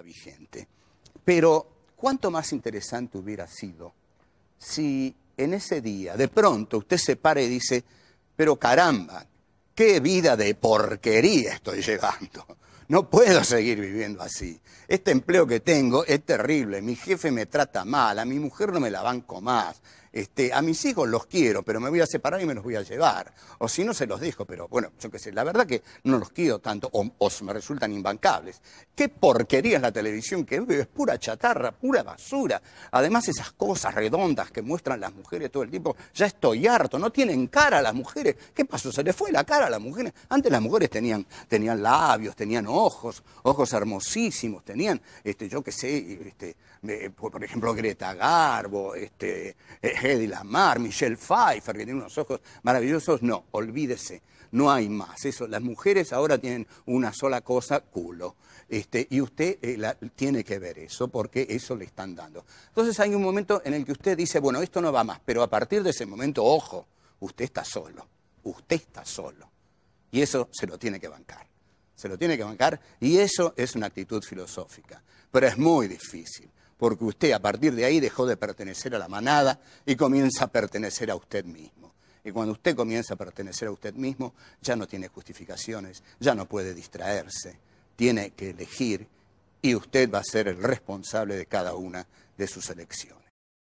vigente. Pero cuánto más interesante hubiera sido si en ese día de pronto usted se pare y dice, pero caramba, qué vida de porquería estoy llegando. No puedo seguir viviendo así. Este empleo que tengo es terrible. Mi jefe me trata mal. A mi mujer no me la banco más. Este, a mis hijos los quiero, pero me voy a separar y me los voy a llevar. O si no, se los dejo, pero bueno, yo qué sé, la verdad que no los quiero tanto o, me resultan imbancables. Qué porquería es la televisión que veo, es pura chatarra, pura basura. Además, esas cosas redondas que muestran las mujeres todo el tiempo, ya estoy harto, no tienen cara las mujeres. ¿Qué pasó? ¿Se les fue la cara a las mujeres? Antes las mujeres tenían, tenían labios, tenían ojos, ojos hermosísimos, tenían, este, yo qué sé, este, por ejemplo, Greta Garbo, este... Eh, Hedy Lamar, Michelle Pfeiffer, que tiene unos ojos maravillosos, no, olvídese, no hay más. Eso, las mujeres ahora tienen una sola cosa, culo. Este, y usted eh, tiene que ver eso porque eso le están dando. Entonces hay un momento en el que usted dice, bueno, esto no va más, pero a partir de ese momento, ojo, usted está solo, usted está solo. Y eso se lo tiene que bancar, se lo tiene que bancar y eso es una actitud filosófica, pero es muy difícil porque usted a partir de ahí dejó de pertenecer a la manada y comienza a pertenecer a usted mismo. Y cuando usted comienza a pertenecer a usted mismo, ya no tiene justificaciones, ya no puede distraerse, tiene que elegir y usted va a ser el responsable de cada una de sus elecciones.